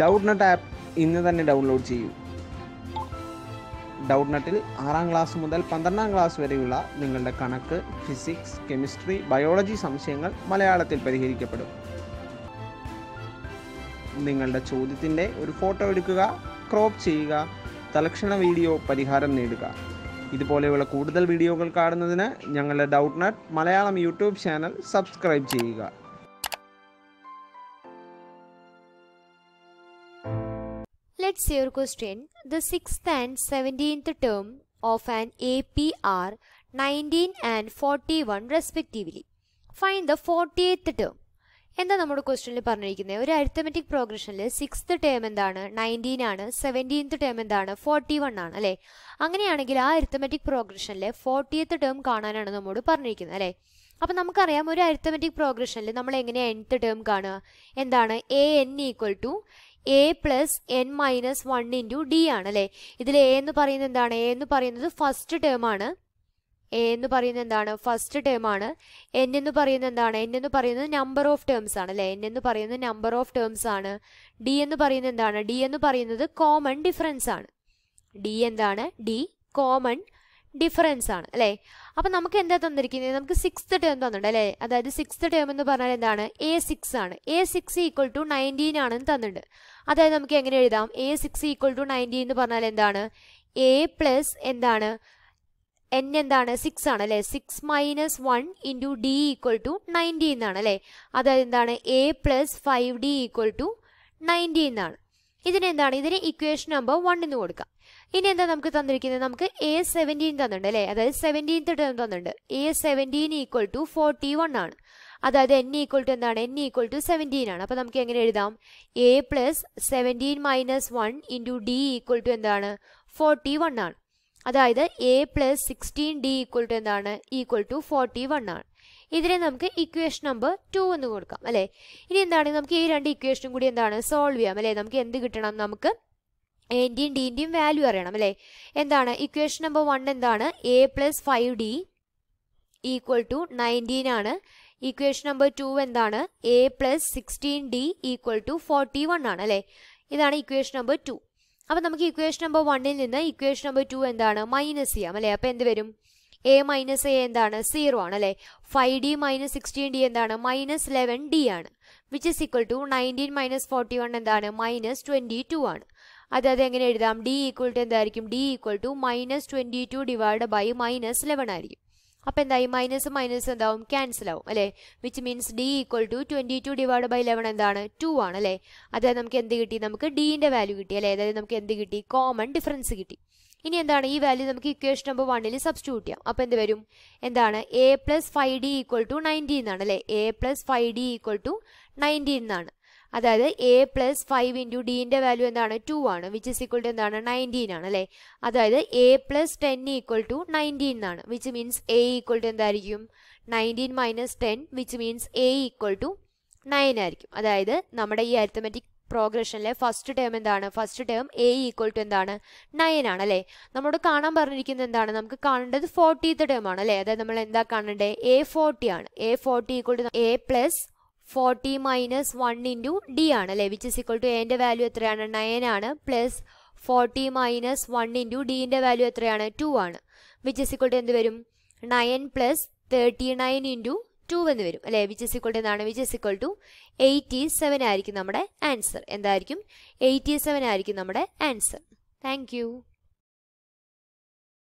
ഡൗട്ട്നട്ട് app ഇന്ന് തന്നെ download ചെയ്യൂ ഡൗട്ട്നട്ടിൽ ആറാം ക്ലാസ് മുതൽ പന്ത്രണ്ടാം ക്ലാസ് വരെയുള്ള നിങ്ങളുടെ കണക്ക് ഫിസിക്സ് കെമിസ്ട്രി ബയോളജി സംശയങ്ങൾ മലയാളത്തിൽ പരിഹരിക്കപ്പെടും നിങ്ങളുടെ ചോദ്യത്തിൻ്റെ ഒരു ഫോട്ടോ എടുക്കുക ക്രോപ്പ് ചെയ്യുക തലക്ഷണ വീഡിയോ പരിഹാരം നേടുക ഇതുപോലെയുള്ള കൂടുതൽ വീഡിയോകൾ കാണുന്നതിന് ഞങ്ങളുടെ Doubtnut Malayalam YouTube channel subscribe ചെയ്യുക Let's your question. The sixth and seventeenth term of an AP are 19 and 41 respectively. Find the 40th term. എന്താ നമ്മുടെ ക്വസ്റ്റനിൽ പറഞ്ഞിരിക്കുന്നത് ഒരു അരിത്തമെറ്റിക് പ്രോഗ്രഷനിൽ സിക്സ്ത് ടേം എന്താണ് നയൻറ്റീൻ ആണ് സെവൻറ്റീൻത്ത് ടേം എന്താണ് ഫോർട്ടി വൺ ആണ് അല്ലേ അങ്ങനെയാണെങ്കിൽ ആ അരിത്തമെറ്റിക് പ്രോഗ്രഷനിലെ ഫോർട്ടിയത്ത് ടേം കാണാനാണ് നമ്മോട് പറഞ്ഞിരിക്കുന്നത് അല്ലേ അപ്പം നമുക്കറിയാം ഒരു അരിത്തമെറ്റിക് പ്രോഗ്രഷനിൽ നമ്മൾ എങ്ങനെയാണ് എൻത്ത് ടേം കാണുക എന്താണ് A N equal to A plus N minus one into D ആണ് അല്ലേ ഇതിൽ എ എന്ന് പറയുന്നത് എന്താണ് എ എന്ന് പറയുന്നത് ഫസ്റ്റ് ടേം ആണ് എ എന്ന് പറയുന്നത് എന്താണ് ഫസ്റ്റ് ടേം ആണ് എൻ എന്ന് പറയുന്നത് എന്താണ് എൻ എന്ന് പറയുന്നത് നമ്പർ ഓഫ് ടേംസ് ആണ് അല്ലേ എൻ എന്ന് പറയുന്നത് നമ്പർ ഓഫ് ടേംസ് ആണ് ഡി എന്ന് പറയുന്നത് എന്താണ് ഡി എന്ന് പറയുന്നത് കോമൺ ഡിഫറൻസ് ആണ് ഡി എന്താണ് ഡി കോമൺ ഡിഫറൻസ് ആണ് അല്ലേ അപ്പം നമുക്ക് എന്താ തന്നിരിക്കുന്നത് നമുക്ക് സിക്സ് ടേം തന്നിട്ടുണ്ട് അല്ലേ അതായത് സിക്സ് ടേം എന്ന് പറഞ്ഞാൽ എന്താണ് എ സിക്സ് ആണ് A six equal to nineteen ആണെന്ന് തന്നിട്ടുണ്ട് അതായത് നമുക്ക് എങ്ങനെ എഴുതാം A six equal to nineteen എന്ന് പറഞ്ഞാൽ എന്താണ് എ പ്ലസ് എന്താണ് എൻ എന്താണ് സിക്സ് ആണ് അല്ലേ six minus one into D equal to nineteen എന്നാണ് അല്ലേ അതായത് എന്താണ് A plus five D equal to nineteen എന്നാണ് ഇതിനെന്താണ് ഇതിന് ഇക്വേഷൻ നമ്പർ വൺ എന്ന് കൊടുക്കാം ഇനി എന്താ നമുക്ക് തന്നിരിക്കുന്നത് നമുക്ക് എ സെവൻറ്റീൻ തന്നിട്ടുണ്ട് അല്ലേ അതായത് സെവൻറ്റീൻ തൊട്ട് തന്നിട്ടുണ്ട് A seventeen equal to forty one ആണ് അതായത് എൻ ഈക്വൽ ടു എന്താണ് എൻ ഈക്വൽ ടു സെവൻറ്റീൻ ആണ് അപ്പോൾ നമുക്ക് എങ്ങനെ എഴുതാം A plus seventeen minus one into D equal to എന്താണ് ഫോർട്ടി വൺ ആണ് അതായത് A plus sixteen D equal to എന്താണ് ഈക്വൽ ടു ഫോർട്ടി വൺ ആണ് ഇതിനെ നമുക്ക് ഇക്വേഷൻ നമ്പർ ടു എന്ന് കൊടുക്കാം അല്ലേ ഇനി എന്താണ് നമുക്ക് ഈ രണ്ട് ഇക്വേഷനും കൂടി എന്താണ് സോൾവ് ചെയ്യാം അല്ലേ നമുക്ക് എന്ത് കിട്ടണം നമുക്ക് എൻ്റെയും ഡീൻ്റെയും വാല്യൂ അറിയണം അല്ലേ എന്താണ് ഇക്വേഷൻ നമ്പർ വൺ എന്താണ് A plus five D equal to nineteen ആണ് ഇക്വേഷൻ നമ്പർ ടു എന്താണ് A plus sixteen D equal to forty one ആണ് അല്ലേ ഇതാണ് ഇക്വേഷൻ നമ്പർ ടു അപ്പോൾ നമുക്ക് ഇക്വേഷൻ നമ്പർ വണ്ണിൽ നിന്ന് ഇക്വേഷൻ നമ്പർ ടു എന്താണ് മൈനസ് ചെയ്യാം അല്ലേ അപ്പോൾ എന്ത് വരും എ മൈനസ് എ എന്താണ് സീറോ ആണ് അല്ലെ five D minus sixteen D എന്താണ് മൈനസ് ലെവൻ ഡി ആണ് which is equal to nineteen minus forty one എന്താണ് മൈനസ് ട്വൻറ്റി ടു ആണ് അതായത് എങ്ങനെ എഴുതാം ഡി ഈക്വൽ ടു എന്തായിരിക്കും D equal to minus twenty two divide by minus eleven ആയിരിക്കും അപ്പം എന്തായി മൈനസ് മൈനസ് എന്താവും ക്യാൻസൽ ആവും അല്ലേ which means D equal to twenty two divide by eleven എന്താണ് ടു ആണ് അല്ലേ അതായത് നമുക്ക് എന്ത് കിട്ടി നമുക്ക് ഡീൻ്റെ വാല്യൂ കിട്ടി അല്ലേ അതായത് നമുക്ക് എന്ത് കിട്ടി കോമൺ ഡിഫറൻസ് കിട്ടി ഇനി എന്താണ് ഈ വാല്യൂ നമുക്ക് ഇക്വേഷൻ നമ്പർ വണ്ണിൽ സബ്സ്റ്റിറ്റ്യൂട്ട് ചെയ്യാം അപ്പോൾ എന്ത് വരും എന്താണ് A plus five D equal to nineteen എന്നാണ് അല്ലേ A plus five D equal to nineteen എന്നാണ് അതായത് എ പ്ലസ് ഫൈവ് ഇൻറ്റു ഡിൻ്റെ വാല്യൂ എന്താണ് ടു ആണ് വിച്ച് ഇസ് ഈക്വൾ ടു എന്താണ് നയൻറ്റീൻ ആണ് അല്ലേ അതായത് A plus ten equal to nineteen എന്നാണ് which means A equal to എന്തായിരിക്കും nineteen minus ten which means A equal to nine ആയിരിക്കും അതായത് നമ്മുടെ ഈ അരിത്തമെറ്റിക് പ്രോഗ്രഷനിലെ ഫസ്റ്റ് ടേം എന്താണ് first term A equal to എന്താണ് നയൻ ആണ് അല്ലേ നമ്മോട് കാണാൻ പറഞ്ഞിരിക്കുന്നത് എന്താണ് നമുക്ക് കാണേണ്ടത് ഫോർട്ടീത്ത് ടേം ആണ് അല്ലേ അതായത് നമ്മൾ എന്താ കാണണ്ടേ എ ഫോർട്ടി ആണ് A forty equal to A plus forty minus one into D ആണ് അല്ലേ വിച്ച് ഇസ് ഈക്വൾ ടു എൻ്റെ വാല്യൂ എത്രയാണ് നയൻ ആണ് plus forty minus one into ഡീൻ്റെ വാല്യൂ എത്രയാണ് ടു ആണ് വിച്ച് ഇസ് ഈക്വൾ ടു എന്ത് വരും nine plus thirty nine into two എന്ന് വരും അല്ലെ വിച്ച് എസ് ഇക്വൾ ടു എന്താണ് which is equal to eighty seven ആയിരിക്കും നമ്മുടെ ആൻസർ എന്തായിരിക്കും എയ്റ്റി സെവൻ ആയിരിക്കും നമ്മുടെ ആൻസർ താങ്ക് യു